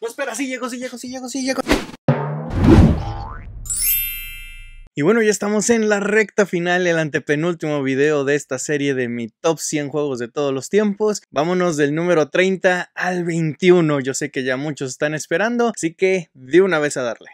No, espera, sí llego, sí llego, sí llego, sí llego. Y bueno, ya estamos en la recta final, el antepenúltimo video de esta serie de mi top 100 juegos de todos los tiempos. Vámonos del número 30 al 21. Yo sé que ya muchos están esperando, así que de una vez a darle.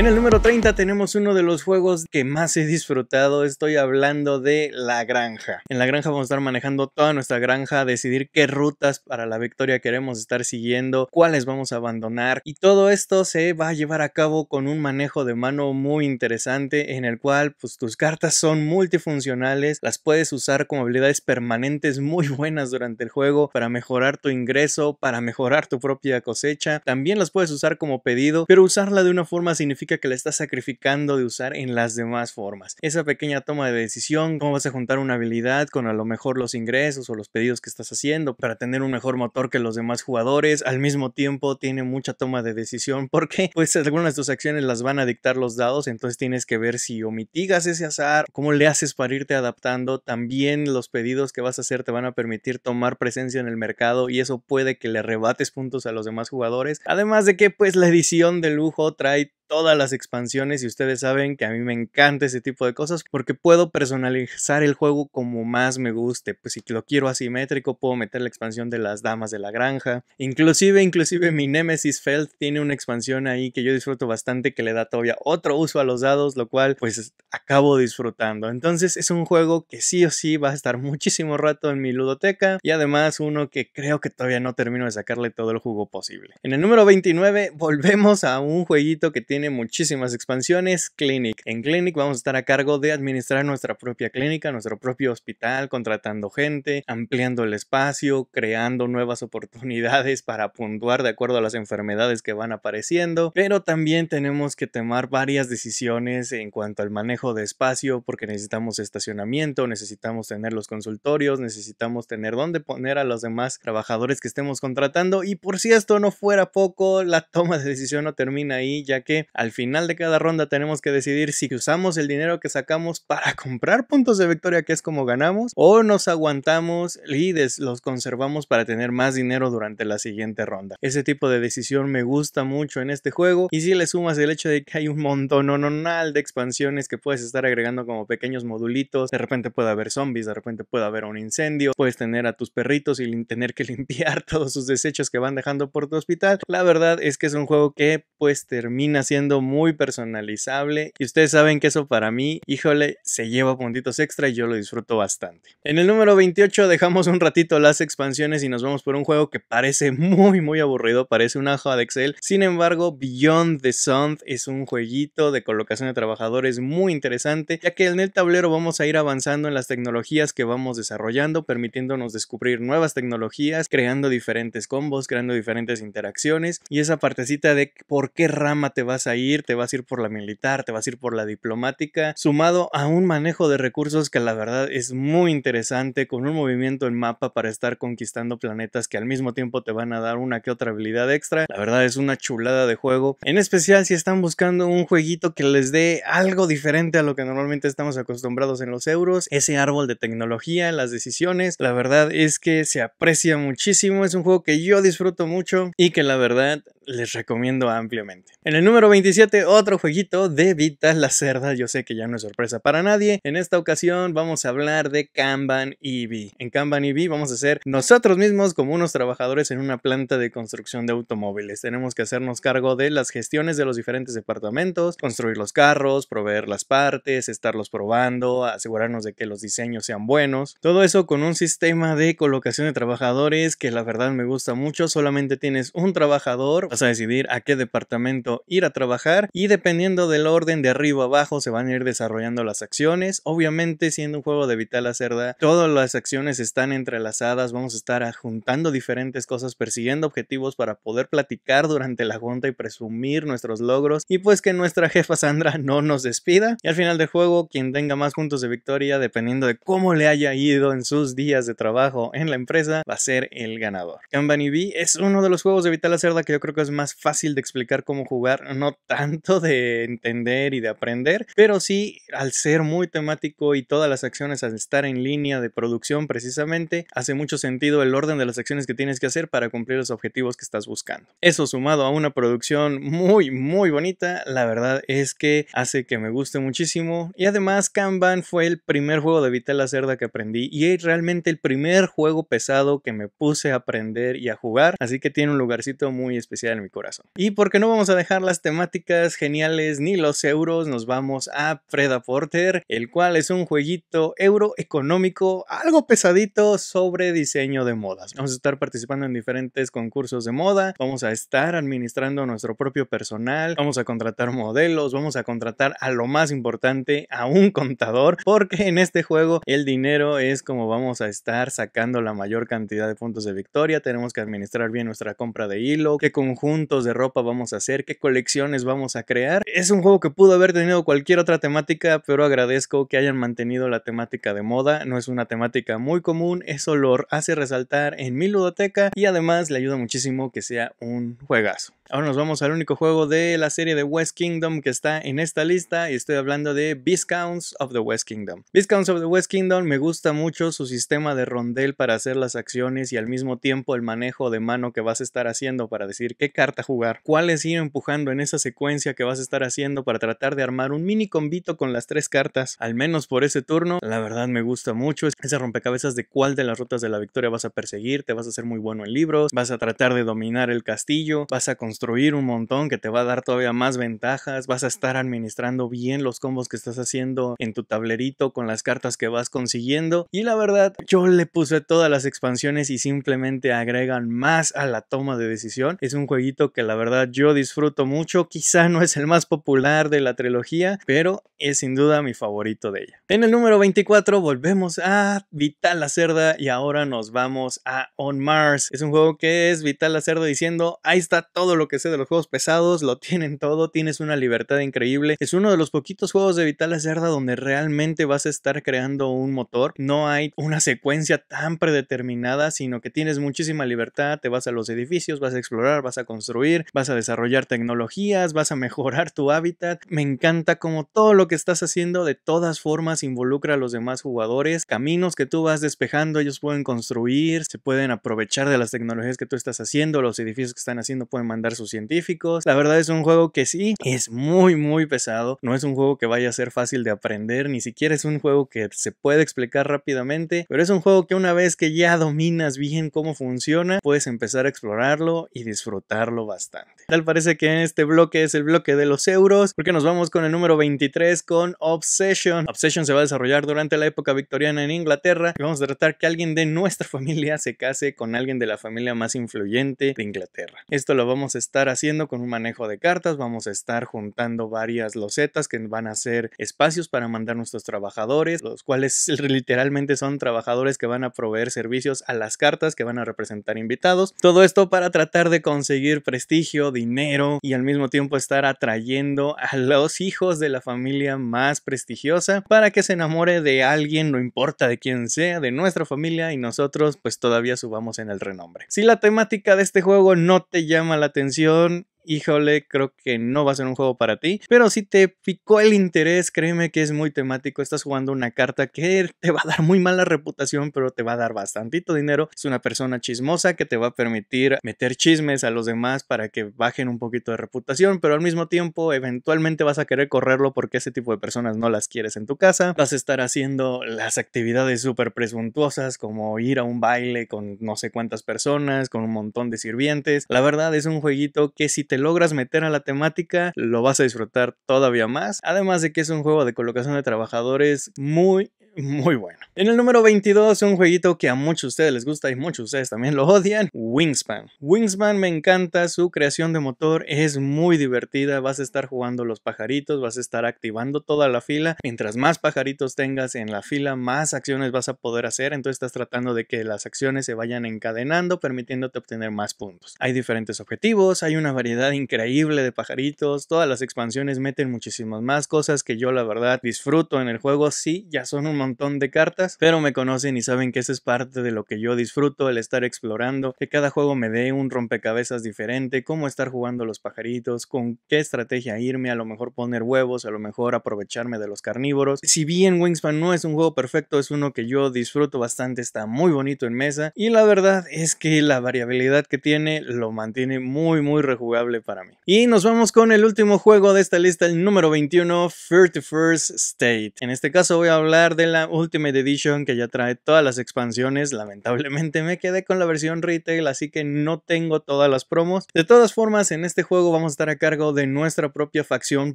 En el número 30 tenemos uno de los juegos que más he disfrutado, estoy hablando de la granja. En la granja vamos a estar manejando toda nuestra granja, decidir qué rutas para la victoria queremos estar siguiendo, cuáles vamos a abandonar y todo esto se va a llevar a cabo con un manejo de mano muy interesante en el cual pues tus cartas son multifuncionales, las puedes usar como habilidades permanentes muy buenas durante el juego para mejorar tu ingreso, para mejorar tu propia cosecha, también las puedes usar como pedido, pero usarla de una forma significativa que le estás sacrificando de usar en las demás formas. Esa pequeña toma de decisión, cómo vas a juntar una habilidad con a lo mejor los ingresos o los pedidos que estás haciendo para tener un mejor motor que los demás jugadores, al mismo tiempo tiene mucha toma de decisión porque pues algunas de tus acciones las van a dictar los dados, entonces tienes que ver si o mitigas ese azar, cómo le haces para irte adaptando, también los pedidos que vas a hacer te van a permitir tomar presencia en el mercado y eso puede que le rebates puntos a los demás jugadores, además de que pues la edición de lujo trae todas las expansiones y ustedes saben que a mí me encanta ese tipo de cosas porque puedo personalizar el juego como más me guste. Pues si lo quiero asimétrico puedo meter la expansión de las damas de la granja. Inclusive, inclusive mi Nemesis felt tiene una expansión ahí que yo disfruto bastante que le da todavía otro uso a los dados, lo cual pues acabo disfrutando. Entonces es un juego que sí o sí va a estar muchísimo rato en mi ludoteca y además uno que creo que todavía no termino de sacarle todo el jugo posible. En el número 29 volvemos a un jueguito que tiene muchísimas expansiones, Clinic. En Clinic vamos a estar a cargo de administrar nuestra propia clínica, nuestro propio hospital, contratando gente, ampliando el espacio, creando nuevas oportunidades para puntuar de acuerdo a las enfermedades que van apareciendo, pero también tenemos que tomar varias decisiones en cuanto al manejo de espacio porque necesitamos estacionamiento, necesitamos tener los consultorios, necesitamos tener dónde poner a los demás trabajadores que estemos contratando y por si esto no fuera poco, la toma de decisión no termina ahí ya que al final de cada ronda tenemos que decidir si usamos el dinero que sacamos para comprar puntos de victoria, que es como ganamos, o nos aguantamos y los conservamos para tener más dinero durante la siguiente ronda. Ese tipo de decisión me gusta mucho en este juego y si le sumas el hecho de que hay un montón de expansiones que puedes estar agregando como pequeños modulitos, de repente puede haber zombies, de repente puede haber un incendio, puedes tener a tus perritos y tener que limpiar todos sus desechos que van dejando por tu hospital. La verdad es que es un juego que pues termina siendo muy personalizable y ustedes saben que eso para mí, híjole, se lleva puntitos extra y yo lo disfruto bastante. En el número 28 dejamos un ratito las expansiones y nos vamos por un juego que parece muy muy aburrido, parece una hoja de Excel, sin embargo Beyond the Sound es un jueguito de colocación de trabajadores muy interesante ya que en el tablero vamos a ir avanzando en las tecnologías que vamos desarrollando, permitiéndonos descubrir nuevas tecnologías, creando diferentes combos, creando diferentes interacciones y esa partecita de por qué rama te vas a ir, te vas a ir por la militar, te vas a ir por la diplomática, sumado a un manejo de recursos que la verdad es muy interesante, con un movimiento en mapa para estar conquistando planetas que al mismo tiempo te van a dar una que otra habilidad extra. La verdad es una chulada de juego, en especial si están buscando un jueguito que les dé algo diferente a lo que normalmente estamos acostumbrados en los euros, ese árbol de tecnología, las decisiones, la verdad es que se aprecia muchísimo, es un juego que yo disfruto mucho y que la verdad les recomiendo ampliamente. En el número 27, otro jueguito de Vita la Cerda. Yo sé que ya no es sorpresa para nadie. En esta ocasión vamos a hablar de Kanban EV. En Kanban EV vamos a ser nosotros mismos como unos trabajadores en una planta de construcción de automóviles. Tenemos que hacernos cargo de las gestiones de los diferentes departamentos, construir los carros, proveer las partes, estarlos probando, asegurarnos de que los diseños sean buenos. Todo eso con un sistema de colocación de trabajadores que la verdad me gusta mucho. Solamente tienes un trabajador a decidir a qué departamento ir a trabajar y dependiendo del orden de arriba abajo se van a ir desarrollando las acciones. Obviamente siendo un juego de Vital Cerda, todas las acciones están entrelazadas, vamos a estar juntando diferentes cosas, persiguiendo objetivos para poder platicar durante la junta y presumir nuestros logros y pues que nuestra jefa Sandra no nos despida. Y al final del juego, quien tenga más puntos de victoria, dependiendo de cómo le haya ido en sus días de trabajo en la empresa, va a ser el ganador. Company B es uno de los juegos de Vital Cerda que yo creo que es más fácil de explicar cómo jugar, no tanto de entender y de aprender, pero sí al ser muy temático y todas las acciones al estar en línea de producción precisamente, hace mucho sentido el orden de las acciones que tienes que hacer para cumplir los objetivos que estás buscando. Eso sumado a una producción muy, muy bonita, la verdad es que hace que me guste muchísimo y además Kanban fue el primer juego de la Cerda que aprendí y es realmente el primer juego pesado que me puse a aprender y a jugar, así que tiene un lugarcito muy especial en mi corazón. Y porque no vamos a dejar las temáticas geniales ni los euros, nos vamos a Freda Porter, el cual es un jueguito euro económico, algo pesadito sobre diseño de modas. Vamos a estar participando en diferentes concursos de moda, vamos a estar administrando nuestro propio personal, vamos a contratar modelos, vamos a contratar a lo más importante, a un contador, porque en este juego el dinero es como vamos a estar sacando la mayor cantidad de puntos de victoria, tenemos que administrar bien nuestra compra de hilo, que conjunto Juntos de ropa vamos a hacer, qué colecciones vamos a crear. Es un juego que pudo haber tenido cualquier otra temática, pero agradezco que hayan mantenido la temática de moda. No es una temática muy común, eso lo hace resaltar en mi ludoteca y además le ayuda muchísimo que sea un juegazo. Ahora nos vamos al único juego de la serie de West Kingdom que está en esta lista y estoy hablando de Viscounts of the West Kingdom. Viscounts of the West Kingdom me gusta mucho su sistema de rondel para hacer las acciones y al mismo tiempo el manejo de mano que vas a estar haciendo para decir qué carta jugar, cuál es ir empujando en esa secuencia que vas a estar haciendo para tratar de armar un mini combito con las tres cartas, al menos por ese turno. La verdad me gusta mucho ese rompecabezas de cuál de las rutas de la victoria vas a perseguir, te vas a hacer muy bueno en libros, vas a tratar de dominar el castillo, vas a construir un montón que te va a dar todavía más ventajas, vas a estar administrando bien los combos que estás haciendo en tu tablerito con las cartas que vas consiguiendo y la verdad yo le puse todas las expansiones y simplemente agregan más a la toma de decisión. Es un juego que la verdad yo disfruto mucho. Quizá no es el más popular de la trilogía, pero es sin duda mi favorito de ella. En el número 24 volvemos a Vital la Cerda y ahora nos vamos a On Mars. Es un juego que es Vital la diciendo, ahí está todo lo que sé de los juegos pesados, lo tienen todo, tienes una libertad increíble. Es uno de los poquitos juegos de Vital la donde realmente vas a estar creando un motor. No hay una secuencia tan predeterminada, sino que tienes muchísima libertad, te vas a los edificios, vas a explorar, vas a construir, vas a desarrollar tecnologías, vas a mejorar tu hábitat. Me encanta como todo lo que estás haciendo de todas formas involucra a los demás jugadores, caminos que tú vas despejando, ellos pueden construir, se pueden aprovechar de las tecnologías que tú estás haciendo, los edificios que están haciendo pueden mandar sus científicos. La verdad es un juego que sí, es muy, muy pesado, no es un juego que vaya a ser fácil de aprender, ni siquiera es un juego que se puede explicar rápidamente, pero es un juego que una vez que ya dominas bien cómo funciona, puedes empezar a explorarlo y disfrutar bastante. Tal parece que este bloque es el bloque de los euros, porque nos vamos con el número 23 con Obsession. Obsession se va a desarrollar durante la época victoriana en Inglaterra y vamos a tratar que alguien de nuestra familia se case con alguien de la familia más influyente de Inglaterra. Esto lo vamos a estar haciendo con un manejo de cartas, vamos a estar juntando varias losetas que van a ser espacios para mandar nuestros trabajadores, los cuales literalmente son trabajadores que van a proveer servicios a las cartas que van a representar invitados. Todo esto para tratar de conseguir prestigio, dinero y al mismo tiempo estar atrayendo a los hijos de la familia más prestigiosa para que se enamore de alguien, no importa de quién sea, de nuestra familia y nosotros pues todavía subamos en el renombre. Si la temática de este juego no te llama la atención, híjole, creo que no va a ser un juego para ti. Pero si te picó el interés, créeme que es muy temático. Estás jugando una carta que te va a dar muy mala reputación, pero te va a dar bastantito dinero. Es una persona chismosa que te va a permitir meter chismes a los demás para que bajen un poquito de reputación, pero al mismo tiempo eventualmente vas a querer correrlo porque ese tipo de personas no las quieres en tu casa. Vas a estar haciendo las actividades súper presuntuosas como ir a un baile con no sé cuántas personas, con un montón de sirvientes. La verdad es un jueguito que si te logras meter a la temática, lo vas a disfrutar todavía más. Además de que es un juego de colocación de trabajadores muy muy bueno. En el número 22, un jueguito que a muchos de ustedes les gusta y muchos de ustedes también lo odian, Wingspan. Wingspan me encanta, su creación de motor es muy divertida, vas a estar jugando los pajaritos, vas a estar activando toda la fila, mientras más pajaritos tengas en la fila, más acciones vas a poder hacer, entonces estás tratando de que las acciones se vayan encadenando, permitiéndote obtener más puntos. Hay diferentes objetivos, hay una variedad increíble de pajaritos, todas las expansiones meten muchísimas más cosas que yo la verdad disfruto en el juego, sí, ya son un montón de cartas, pero me conocen y saben que esa es parte de lo que yo disfruto, el estar explorando, que cada juego me dé un rompecabezas diferente, cómo estar jugando los pajaritos, con qué estrategia irme, a lo mejor poner huevos, a lo mejor aprovecharme de los carnívoros. Si bien Wingspan no es un juego perfecto, es uno que yo disfruto bastante, está muy bonito en mesa y la verdad es que la variabilidad que tiene lo mantiene muy muy rejugable para mí. Y nos vamos con el último juego de esta lista, el número 21, 31st State. En este caso voy a hablar del la Ultimate Edition que ya trae todas las expansiones. Lamentablemente me quedé con la versión retail, así que no tengo todas las promos. De todas formas, en este juego vamos a estar a cargo de nuestra propia facción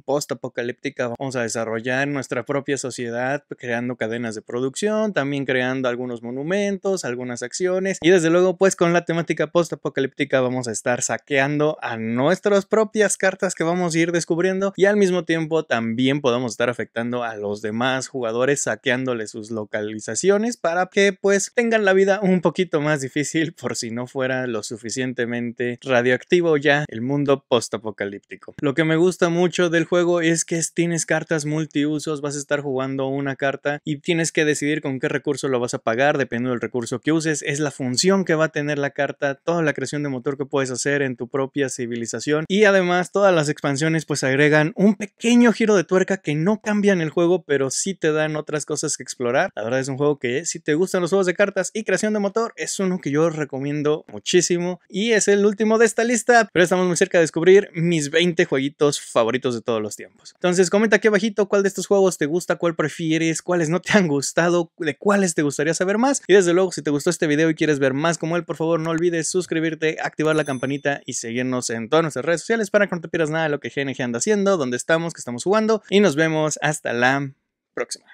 post-apocalíptica. Vamos a desarrollar nuestra propia sociedad creando cadenas de producción, también creando algunos monumentos, algunas acciones. Y desde luego, pues con la temática post-apocalíptica vamos a estar saqueando a nuestras propias cartas que vamos a ir descubriendo y al mismo tiempo también podemos estar afectando a los demás jugadores saqueando sus localizaciones para que pues tengan la vida un poquito más difícil por si no fuera lo suficientemente radioactivo ya el mundo postapocalíptico. Lo que me gusta mucho del juego es que tienes cartas multiusos, vas a estar jugando una carta y tienes que decidir con qué recurso lo vas a pagar dependiendo del recurso que uses, es la función que va a tener la carta, toda la creación de motor que puedes hacer en tu propia civilización y además todas las expansiones pues agregan un pequeño giro de tuerca que no cambian el juego pero sí te dan otras cosas que explorar. La verdad es un juego que si te gustan los juegos de cartas y creación de motor, es uno que yo recomiendo muchísimo. Y es el último de esta lista, pero estamos muy cerca de descubrir mis 20 jueguitos favoritos de todos los tiempos. Entonces comenta aquí abajito cuál de estos juegos te gusta, cuál prefieres, cuáles no te han gustado, de cuáles te gustaría saber más. Y desde luego, si te gustó este video y quieres ver más como él, por favor no olvides suscribirte, activar la campanita y seguirnos en todas nuestras redes sociales para que no te pierdas nada de lo que GNG anda haciendo, dónde estamos, que estamos jugando. Y nos vemos hasta la próxima.